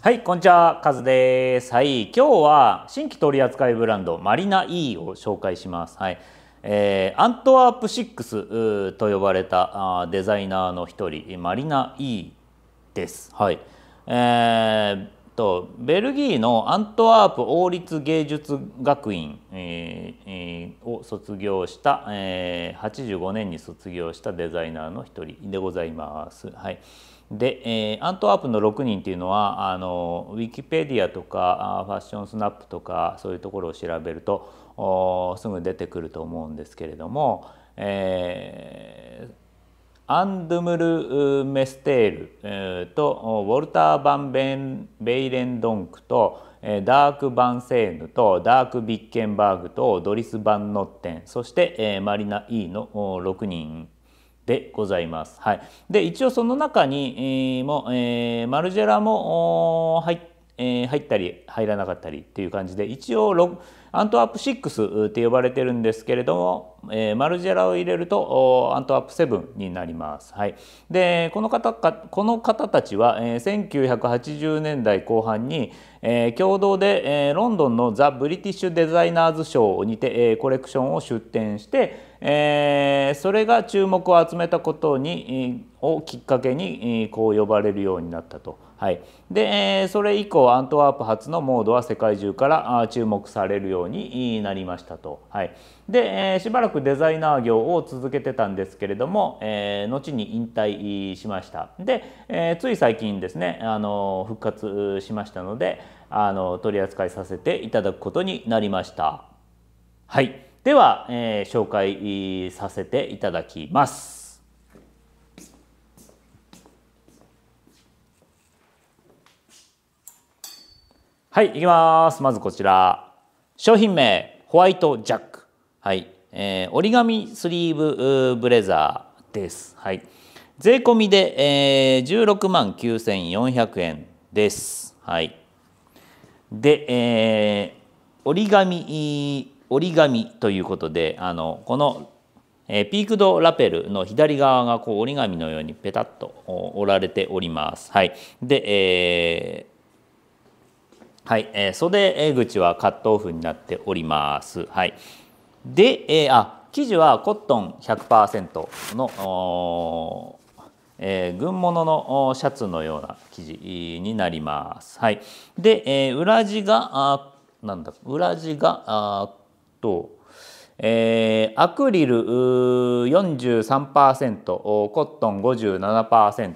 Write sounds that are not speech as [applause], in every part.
はい、こんにちは、カズです。はい、今日は新規取扱いブランドマリナ E を紹介します。はい、えー、アントワープ6と呼ばれたあデザイナーの一人マリナ E です。はい、えーとベルギーのアントワープ王立芸術学院、えー、を卒業した、えー、85年に卒業したデザイナーの一人でございます。はい、で、えー、アントワープの6人っていうのはあのウィキペディアとかファッションスナップとかそういうところを調べるとすぐ出てくると思うんですけれども、えー、アンドゥムル・メステール、えー、とウォルター・バンベン・ベイレンドンクとダーク・バンセーヌとダーク・ビッケンバーグとドリス・バンノッテンそしてマリナ・イーの6人でございます。はい、で一応その中に、えー、も、えー、マルジェラも入っえー、入ったり入らなかったりっていう感じで一応アントワープ6って呼ばれてるんですけれども、えー、マルジェラを入れるとアントワープ7になります。はい、でこの方かこの方たちは、えー、1980年代後半に、えー、共同で、えー、ロンドンのザ・ブリティッシュ・デザイナーズ賞にて、えー、コレクションを出展して、えー、それが注目を集めたことに、えをきっかけに、えこう呼ばれるようになったと。はい、でそれ以降アントワープ発のモードは世界中から注目されるようになりましたと、はい、でしばらくデザイナー業を続けてたんですけれども、え後に引退しましたで、えつい最近ですねあの復活しましたのであの取り扱いさせていただくことになりましたはいでは、え紹介させていただきますはいいきますまずこちら商品名ホワイトジャックはい、えー、折り紙スリーブブレザーですはい税込で、えー、16万9400円ですはいで、えー、折り紙折り紙ということであのこのえピークドラペルの左側がこう折り紙のようにペタッと折られております。はい、で、えーはい、えー、袖口はカットオフになっております。はい、で、えー、あ生地はコットン100%の、えー、軍物のシャツのような生地になります。はい、で、えー、裏地があなんだ裏地があと、えー、アクリル43%コットン57%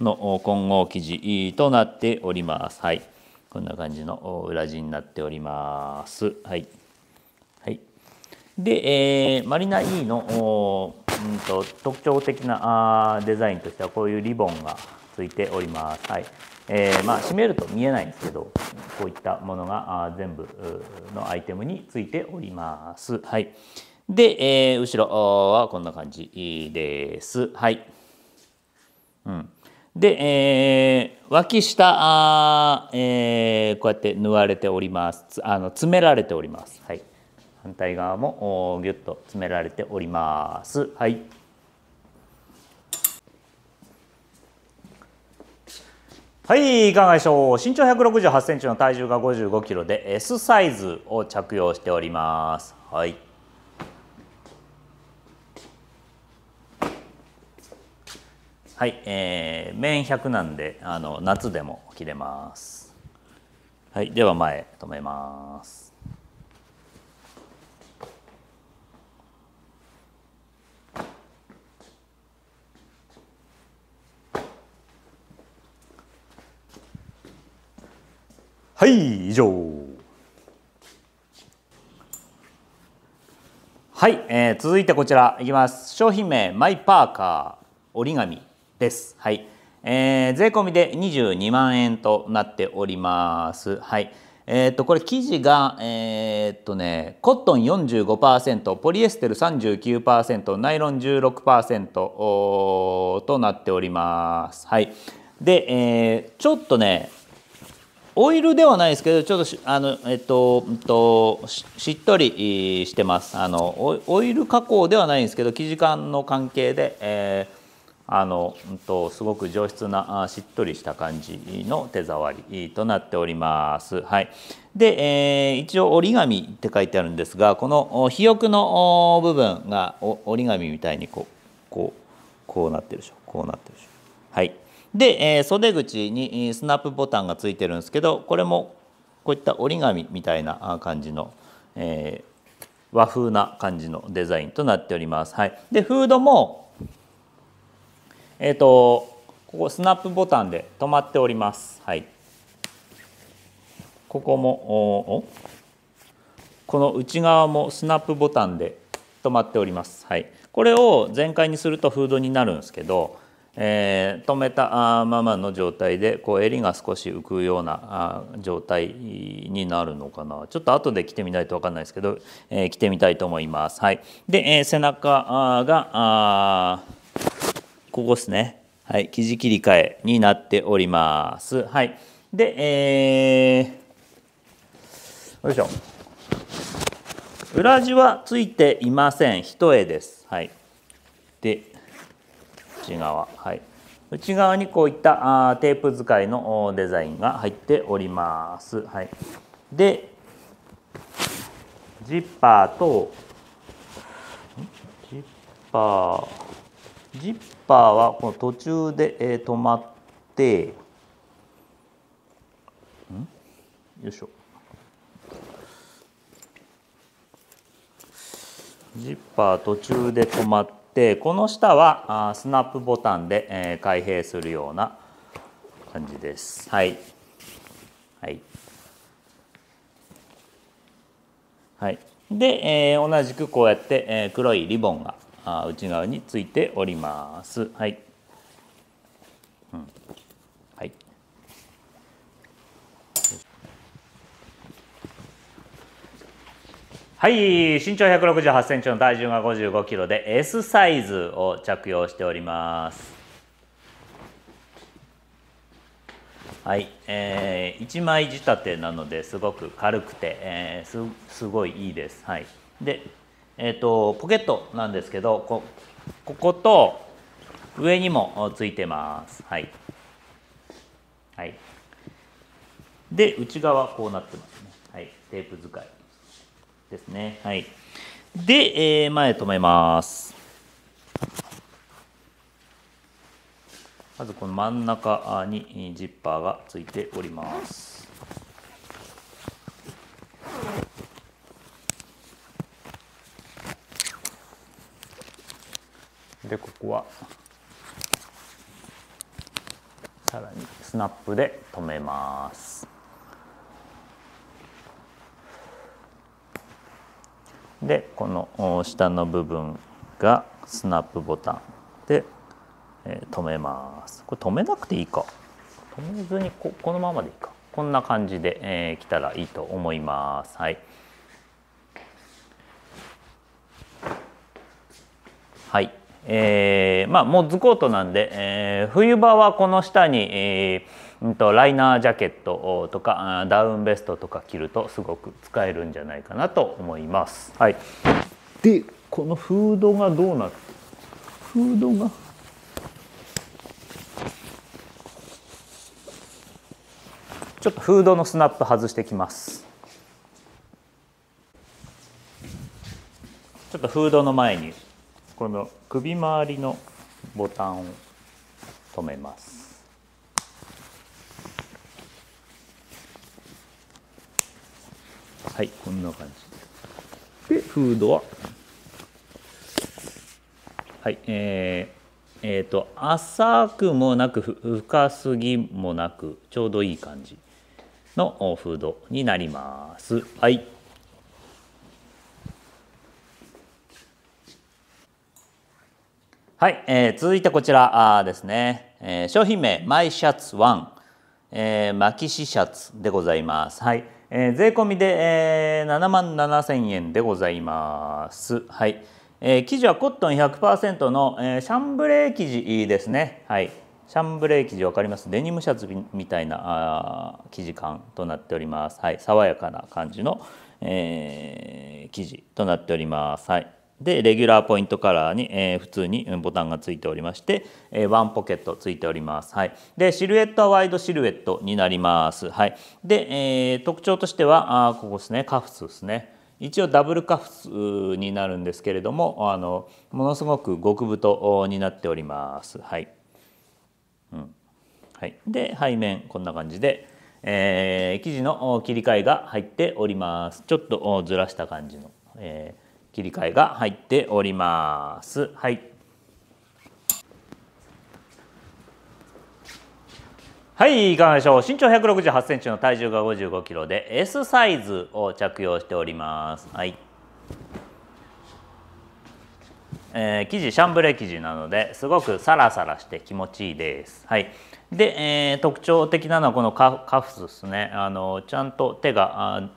の混合生地となっております。はいこんな感じの裏地になっております。はい。はい、で、えー、マリナ E のうんと特徴的なあデザインとしてはこういうリボンがついております。はいえーまあ、閉めると見えないんですけどこういったものがあ全部のアイテムについております。はい、で、えー、後ろはこんな感じです。はい、うんで、えー、脇下あ、えー、こうやって縫われておりますあの詰められております、はい、反対側もぎゅっと詰められております。はいはい、いかがでしょう。身長168センチの体重が55キロで S サイズを着用しております。はい。はい、えー、面100なんであの夏でも切れます。はい、では前止めます。はい、以上。はい、えー、続いてこちらいきます。商品名マイパーカー折り紙。です。はい。えー、税込みで22万円となっております。はい。えー、っとこれ生地がえー、っとねコットン45%ポリエステル39%ナイロン16%となっております。はい。で、えー、ちょっとねオイルではないですけどちょっとあのえっと、と、しっとりしてますあのオイル加工ではないんですけど生地感の関係で、えー、あのとすごく上質なしっとりした感じの手触りとなっております。はい、で、えー、一応折り紙って書いてあるんですがこの肥沃の部分が折り紙みたいにこうこうこうなってるでしょこうなってるでしょ。はいで、えー、袖口にスナップボタンがついてるんですけどこれもこういった折り紙みたいな感じの、えー、和風な感じのデザインとなっております。はい、でフードもえっ、ー、とここスナップボタンで止まっております。はい。ここもこの内側もスナップボタンで止まっております。はい。これを全開にするとフードになるんですけど、えー、止めたままの状態でこう襟が少し浮くような状態になるのかなちょっと後で着てみないと分かんないですけど、えー、着てみたいと思います。はい、で、えー、背中がここですね。はい、生地切り替えになっております。はい。で、えー、よいしょ。裏地はついていません。一重です。はい。で、内側。はい。内側にこういったあテープ使いのデザインが入っております。はい。で、ジッパーと、ジッパー、ジッパーはこの途中で、え止まってんよいしょジッパー途中で止まってこの下はあスナップボタンで、え開閉するような感じです。はい、はいはい、で、えー、同じくこうやって、え黒いリボンが内側についております。はい、うんはい、はい、身長168センチの体重が55キロで S サイズを着用しております。はい、えー、1枚仕立てなのですごく軽くて、えー、すすごいいいです。はい、でえーと、ポケットなんですけどこここと上にもついてます。はいはい、で内側こうなってますね、はい、テープ使いですね。はい、で、えー、前止めます。まずこの真ん中にジッパーがついております。でここはさらにスナップで留めますでこの下の部分がスナップボタンで、えー、めますこれ止めなくていいか止めずにここのままでいいかこんな感じで、えー、来たらいいと思いますはいはいえー、まあもう図コートなんで、えー、冬場はこの下に、えー、とライナージャケットとかダウンベストとか着るとすごく使えるんじゃないかなと思います。はい、でこのフードがどうなるフードがちょっとフードのスナップ外してきます。ちょっとフードの前にこの首周りのボタンを止めます。はい、こんな感じ。で、フードは、はい、えー、えーと浅くもなく深すぎもなくちょうどいい感じのフードになります。はいはい、えー、続いてこちらですね、えー、商品名マイシャツ1、えー、マキシシャツでございます。はい、えー、税込で、えー、7万7千円でございます。はい、えー、生地はコットン100%の、えー、シャンブレー生地ですね。はい、シャンブレー生地わかります。デニムシャツみたいなあ生地感となっております。はい、爽やかな感じの、えー、生地となっております。はい。でレギュラーポイントカラーに、えー、普通にボタンがついておりまして、えー、ワンポケットついております、はい、でシルエットはワイドシルエットになります、はい、で、えー、特徴としてはあここですねカフスですね一応ダブルカフスになるんですけれどもあのものすごく極太になっております、はいうんはい、で背面こんな感じで、えー、生地の切り替えが入っておりますちょっとずらした感じの、えー切り替えが入っております。はい。はい、いかがでしょう。身長168センチの体重が55キロで S サイズを着用しております。はい。えー、生地シャンブレー生地なのですごくサラサラして気持ちいいです。はい、で、えー、特徴的なのはこのカフスですねあのちゃんと手が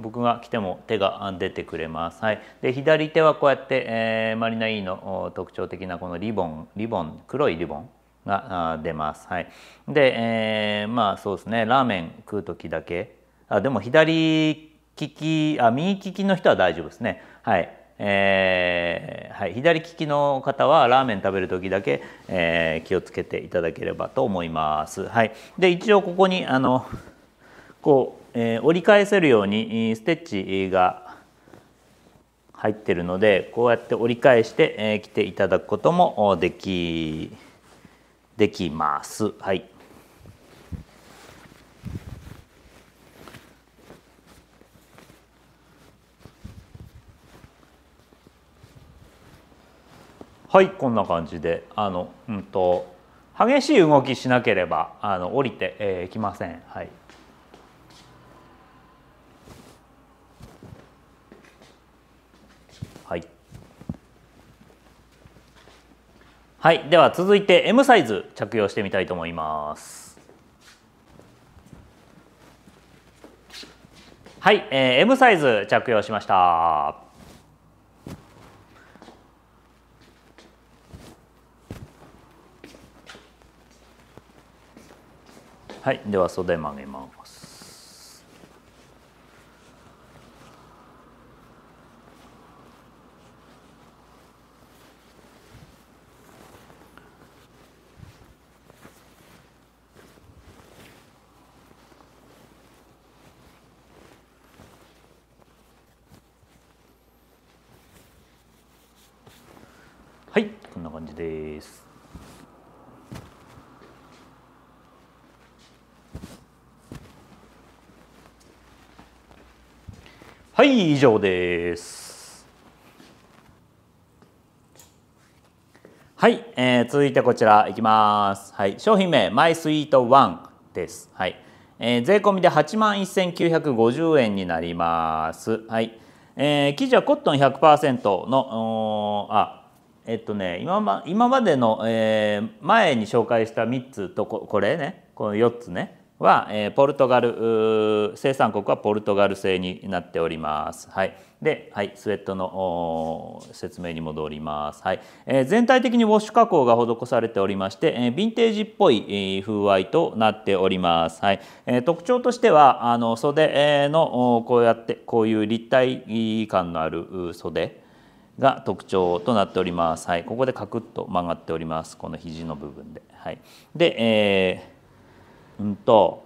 僕が来ても手が出てくれます。はい、で左手はこうやって、えー、マリナ E の特徴的なこのリボンリボン黒いリボンが出ます。はい、で、えー、まあそうですねラーメン食う時だけあでも左利きあ右利きの人は大丈夫ですね。はいえーはい、左利きの方はラーメン食べる時だけ、えー、気をつけていただければと思います。はい、で一応ここにあのこうえ折り返せるようにステッチが入ってるのでこうやって折り返してきていただくこともできできます。はい、はい、こんな感じであの、うんと、激しい動きしなければあの降りて、えー、きません。はいはいでは続いて M サイズ着用してみたいと思いますはい、えー、M サイズ着用しましたはいでは袖曲げますはい以上ですはい、えー、続いてこちらいきますはい商品名マイスイートワンですはい、えー、税込みで8万1950円になりますはい、えー、生地はコットン100%のあえっとね、今ま今までの、えー、前に紹介した3つとここれねこの4つねは、えー、ポルトガル生産国はポルトガル製になっております。はい、で、はい、スウェットの説明に戻ります、はいえー、全体的にウォッシュ加工が施されておりまして、えー、ヴィンテージっぽい、えー、風合いとなっております。はいえー、特徴としてはあの袖のこうやってこういう立体感のある袖が特徴となっております。はい、ここでカクッと曲がっておりますこの肘の部分で。はい、で、えーうんと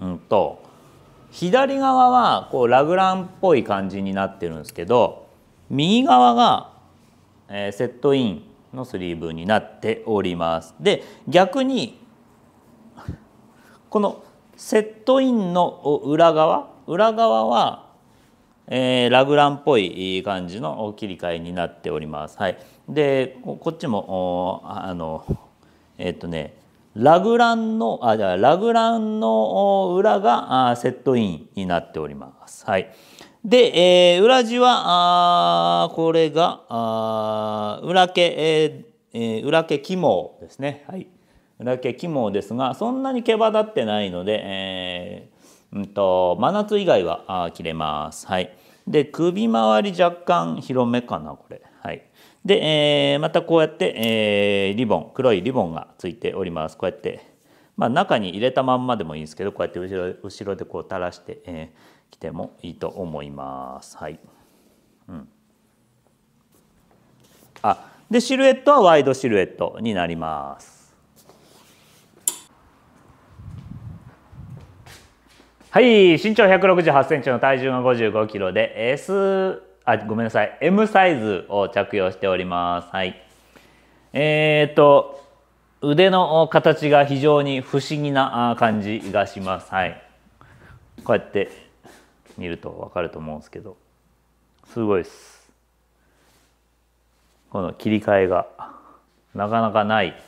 うんと左側はこうラグランっぽい感じになってるんですけど右側が、えセットインのスリーブになっております。で逆に [laughs] このセットインの裏側裏側は、えー、ラグランっぽい感じの切り替えになっております。はい、でこっちもあのえっ、とねラグランのあじゃラグランの裏がセットインになっております。はい、で、えー、裏地はあこれがあ裏毛、えー、裏毛肝ですね。はい、裏毛肝ですがそんなに毛羽立ってないので、えー、うんと真夏以外はあ切れます。はい、で首周り若干広めかなこれ。はい、で、えー、またこうやって、えー、リボン黒いリボンがついておりますこうやって、まあ、中に入れたまんまでもいいんですけどこうやって後ろ後ろでこう垂らしてき、えー、てもいいと思います。はいうん、あでシルエットはワイドシルエットになります。はい、身長168センチの体重が55キロで S あ、ごめんなさい、M サイズを着用しております。はい。えー、っと、腕の形が非常に不思議な感じがします。はい。こうやって見るとわかると思うんですけど、すごいです。この切り替えがなかなかない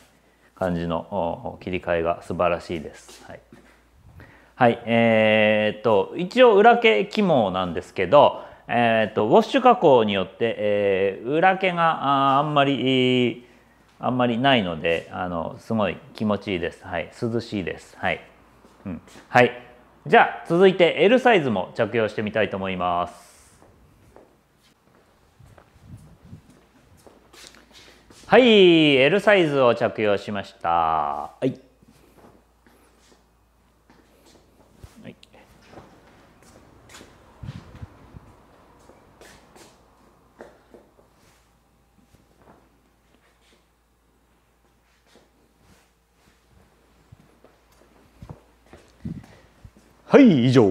感じの切り替えが素晴らしいです。はい。はい、えー、っと一応裏毛肝なんですけど、えーと、ウォッシュ加工によって、えー、裏毛があんまりあんまりないのであのすごい気持ちいいです、はい、涼しいです、はいうん、はい、じゃあ続いて L サイズも着用してみたいと思います。はい、L サイズを着用しました。はいはい以上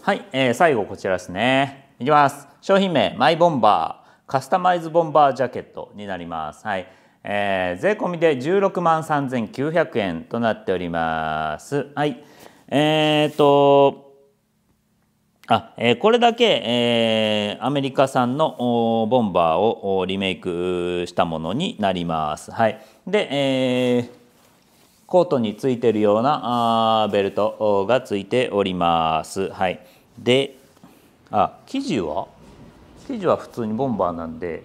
はい、えー、最後こちらですねいきます商品名マイボンバーカスタマイズボンバージャケットになりますはい、えー、税込みで16万3900円となっておりますはいえーとあえこれだけ、えー、アメリカ産のボンバーをリメイクしたものになります。はい、で、えー、コートについてるようなあベルトがついております。はい、であ生地は生地は普通にボンバーなんで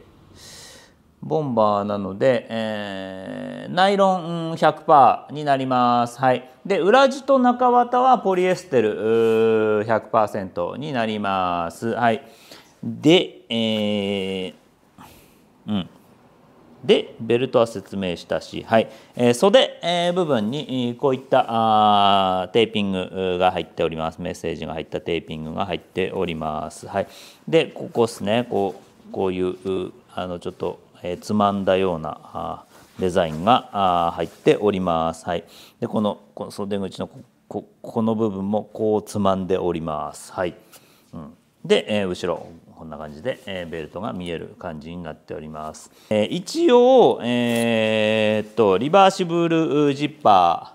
ボンバーなので、えー、ナイロン100%になります。はい、で裏地と中綿はポリエステル100%になります。はい、で、えーうん、でベルトは説明したし、はいえー、袖、えー、部分にこういったあテーピングが入っておりますメッセージが入ったテーピングが入っております、はい、でここですねこうこういうあのちょっとえつまんだようなデザインが入っております。はい、でこのこの袖口のこここの部分もこうつまんでおります。はいうん、で、え後ろこんな感じで、えベルトが見える感じになっております。え一応、えー、っとリバーシブルジッパ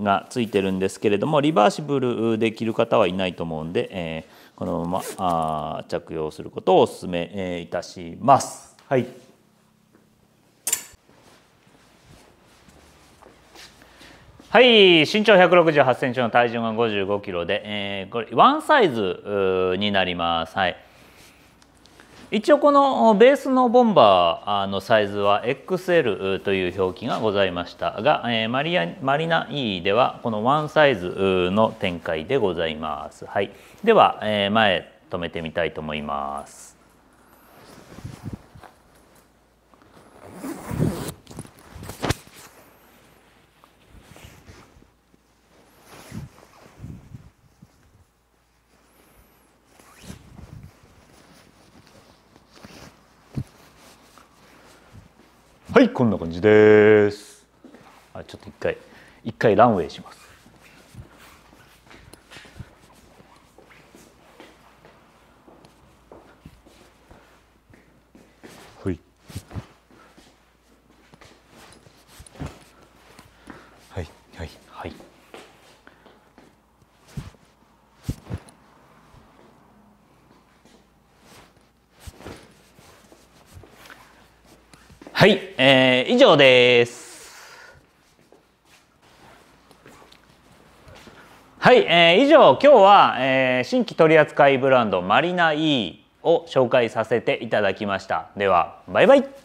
ーがついてるんですけれどもリバーシブルできる方はいないと思うんで、えー、このままあ着用することをお勧め、えいたします。はいはい身長1 6 8ンチの体重が5 5キロで、えー、これワンサイズになります。はい一応このベースのボンバーのサイズは XL という表記がございましたが、えー、マリアマリナ E ではこのワンサイズの展開でございます。はい、では、えー、前止めてみたいと思います。いこんな感じですあちょっと一回一回ランウェイしますはいです。はい、えー、以上今日は、えー、新規取扱いブランドマリナ E を紹介させていただきました。ではバイバイ。